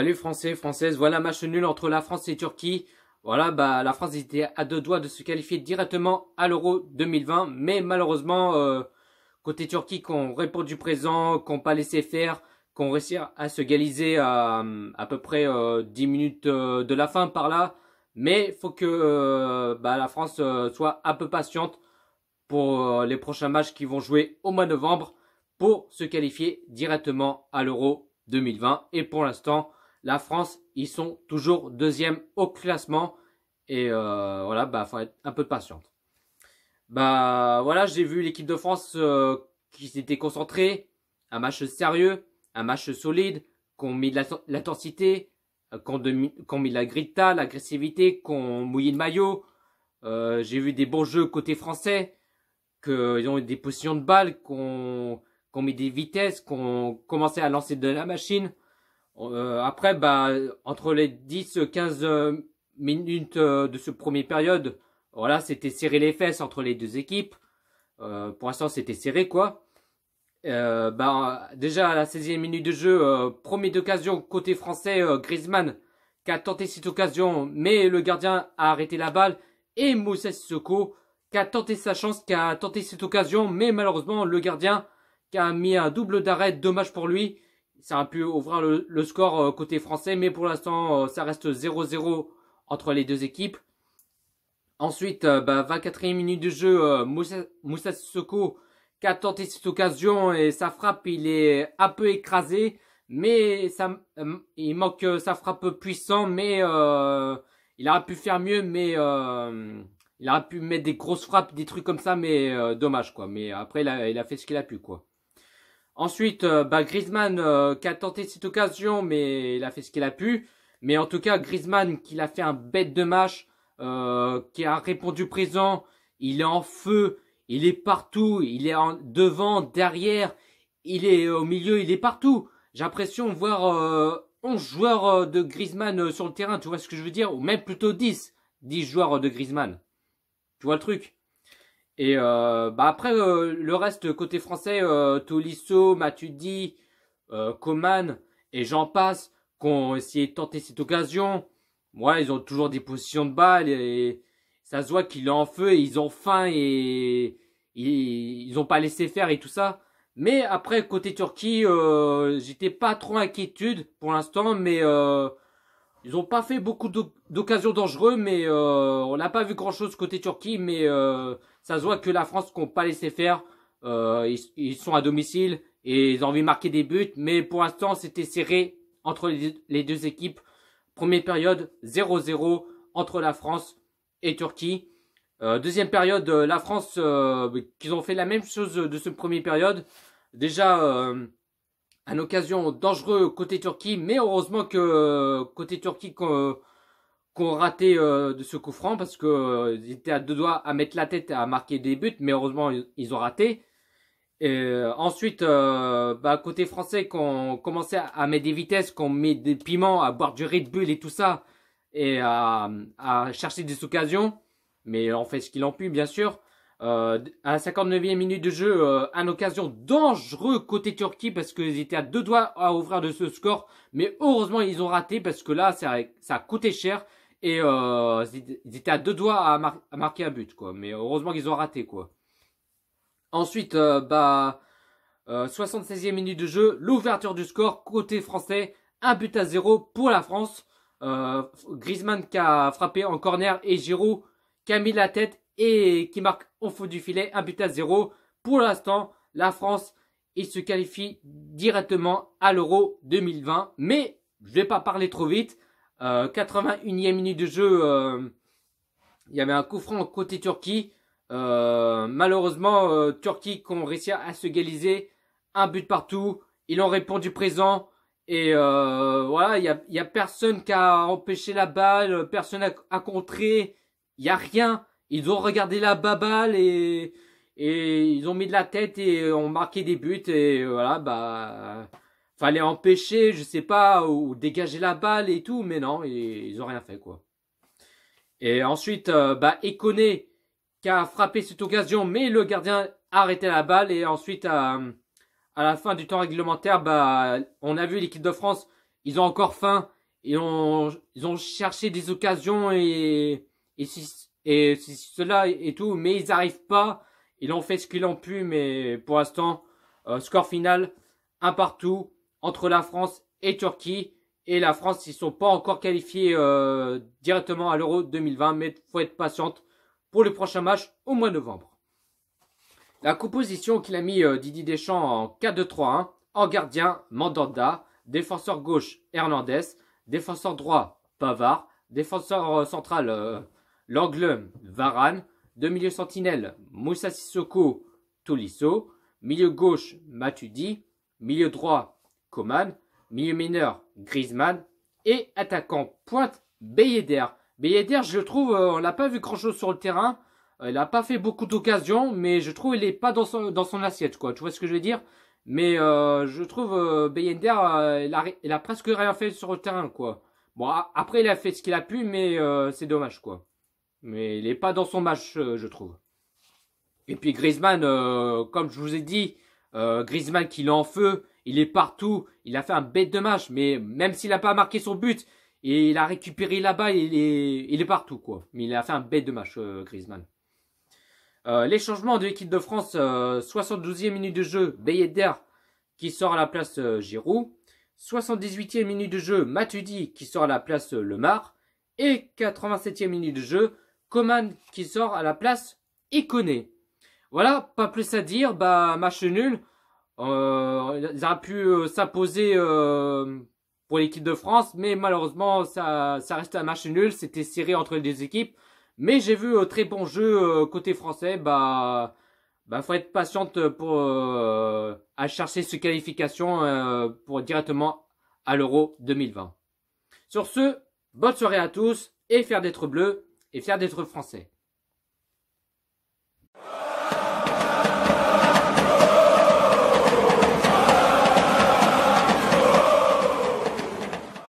Salut Français, Françaises, voilà match nul entre la France et Turquie. Voilà, bah la France était à deux doigts de se qualifier directement à l'Euro 2020, mais malheureusement, euh, côté Turquie, qu'on répond du présent, qu'on pas laissé faire, qu'on réussit à se galiser à peu près 10 euh, minutes euh, de la fin par là, mais il faut que bah, la France soit un peu patiente pour les prochains matchs qui vont jouer au mois de novembre pour se qualifier directement à l'Euro 2020. Et pour l'instant, la France, ils sont toujours deuxième au classement. Et euh, voilà, bah faut être un peu patiente. Bah voilà, j'ai vu l'équipe de France euh, qui s'était concentrée, un match sérieux, un match solide, qu'on mis de l'intensité, qu'on qu mis de la euh, grita, l'agressivité, qu'on mouillé le maillot. j'ai vu des bons jeux côté français, qu'ils ont eu des positions de balle, qu'on qu'on mis des vitesses, qu'on commençait à lancer de la machine. Euh, après, bah, entre les 10-15 euh, minutes euh, de ce premier période, voilà, c'était serré les fesses entre les deux équipes. pour l'instant, c'était serré, quoi. bah, déjà, à la 16e minute de jeu, premier d'occasion côté français, Griezmann, qui a tenté cette occasion, mais le gardien a arrêté la balle. Et Moses Soko, qui a tenté sa chance, qui a tenté cette occasion, mais malheureusement, le gardien, qui a mis un double d'arrêt, dommage pour lui ça aurait pu ouvrir le, score euh, côté français, mais pour l'instant, euh, ça reste 0-0 entre les deux équipes. Ensuite, euh, bah, 24e minute de jeu, Moussa, Moussa qui a tenté cette occasion et sa frappe, il est un peu écrasé, mais ça, il manque sa frappe puissante, mais il aurait pu faire mieux, mais il aurait pu mettre des grosses frappes, des trucs comme ça, mais dommage quoi. Mais après, il il a fait ce qu'il a pu quoi. Ensuite, euh, bah, Griezmann euh, qui a tenté cette occasion, mais il a fait ce qu'il a pu. Mais en tout cas, Griezmann qui a fait un bête de match, euh, qui a répondu présent, il est en feu, il est partout, il est en, devant, derrière, il est au milieu, il est partout. J'ai l'impression de voir 11 joueurs de Griezmann sur le terrain, tu vois ce que je veux dire Ou même plutôt 10, 10 joueurs de Griezmann. Tu vois le truc et euh, bah après euh, le reste côté français, euh, Tolisso, Matuidi, Coman et j'en passe, qui ont essayé de tenter cette occasion. Moi, ouais, ils ont toujours des positions de balle et ça se voit qu'il est en feu et ils ont faim et ils ont pas laissé faire et tout ça. Mais après côté Turquie, euh, j'étais pas trop inquiétude pour l'instant, mais euh, ils n'ont pas fait beaucoup d'occasions dangereuses, mais euh, on n'a pas vu grand-chose côté Turquie, mais euh, ça se voit que la France qu'on pas laissé faire. Euh, ils, sont à domicile et ils ont envie de marquer des buts, mais pour l'instant c'était serré entre les, deux équipes. Première période 0-0 entre la France et Turquie. deuxième période, la France qu'ils ont fait la même chose de ce premier période. Déjà une occasion dangereuse côté Turquie, mais heureusement que euh, côté Turquie qu'on euh, raté euh, de ce coup franc parce que ils étaient à deux doigts à mettre la tête à marquer des buts, mais heureusement ils ont raté. Et ensuite, bah, côté français, qu'on commençait à mettre des vitesses, qu'on met des piments, à boire du Red Bull et tout ça, et à, chercher des occasions, mais on fait ce qu'il en pu bien sûr. Euh, à 59e minute de jeu, euh, un occasion dangereux côté Turquie parce qu'ils étaient à deux doigts à ouvrir de ce score. Mais heureusement, ils ont raté parce que là, ça, a coûté cher. Et euh, ils étaient à deux doigts à, marquer un but, quoi. Mais heureusement qu'ils ont raté, quoi. Ensuite, euh, bah, 76e minute de jeu, l'ouverture du score côté français, un but à zéro pour la France. Griezmann qui a frappé en corner et Giroud qui a mis la tête et qui marque au fond du filet un but à zéro. Pour l'instant, la France, il se qualifie directement à l'Euro 2020. Mais je vais pas parler trop vite. 81e euh, minute de jeu, euh, il y avait un coup franc côté Turquie. Euh, malheureusement, Turquie qu'on réussi à se galiser un but partout. Ils ont répondu présent. Et voilà, il n'y a, y a, personne qui a empêché la balle, personne à, contrer. Il n'y a rien. Ils ont regardé la baballe et, et ils ont mis de la tête et ont marqué des buts et voilà, bah, fallait empêcher, je sais pas, ou dégager la balle et tout, mais non, ils, ont rien fait, quoi. Et ensuite, Econé euh, bah, qui a frappé cette occasion, mais le gardien a arrêté la balle et ensuite, euh, à la fin du temps réglementaire, bah, on a vu l'équipe de France, ils ont encore faim. Ils ont, ils ont cherché des occasions et, et et cela et tout, mais ils n'arrivent pas. Ils ont fait ce qu'ils ont pu, mais pour l'instant, euh, score final, un partout entre la France et Turquie. Et la France, ils ne sont pas encore qualifiés euh, directement à l'Euro 2020, mais faut être patiente pour le prochain match au mois de novembre. La composition qu'il a mis euh, Didier Deschamps en 4-2-3-1, en gardien Mandanda, défenseur gauche Hernandez, défenseur droit Pavard, défenseur central L'Angle, Varane, deux milieux sentinelle, Moussa Sissoko, Tolisso, milieu gauche, Matudi. milieu droit, Coman, milieu mineur, Griezmann, et attaquant pointe, Beyeder. Beyeder, je trouve, euh, on l'a pas vu grand chose sur le terrain, il n'a pas fait beaucoup d'occasions, mais je trouve il n'est pas dans son, dans son assiette, quoi. Tu vois ce que je veux dire Mais euh, je trouve euh, Beyender, euh, il, a, a, presque rien fait sur le terrain, quoi. Bon, après, il a fait ce qu'il a pu, mais c'est dommage, quoi. Mais il n'est pas dans son match, euh, je trouve. Et puis Griezmann, euh, comme je vous ai dit, euh, Griezmann qui est en feu, il est partout, il a fait un bête de match, mais même s'il n'a pas marqué son but, il a récupéré là-bas, il est, il est partout quoi. Mais il a fait un bête de match, Griezmann. les changements de l'équipe de France, 72e minute de jeu, Beyer qui sort à la place Giroud. 78e minute de jeu, Matudi qui sort à la place Lemar. Et 87e minute de jeu, Coman qui sort à la place connaît. Voilà, pas plus à dire, bah match nul. Euh, ils pu euh, s'imposer euh, pour l'équipe de France, mais malheureusement ça, ça reste un match nul, c'était serré entre les deux équipes. Mais j'ai vu euh, très bon jeu côté français, bah, bah faut être patiente pour à chercher ses qualifications pour directement à l'Euro 2020. Sur ce, bonne soirée à tous et faire d'être bleus et des d'être français.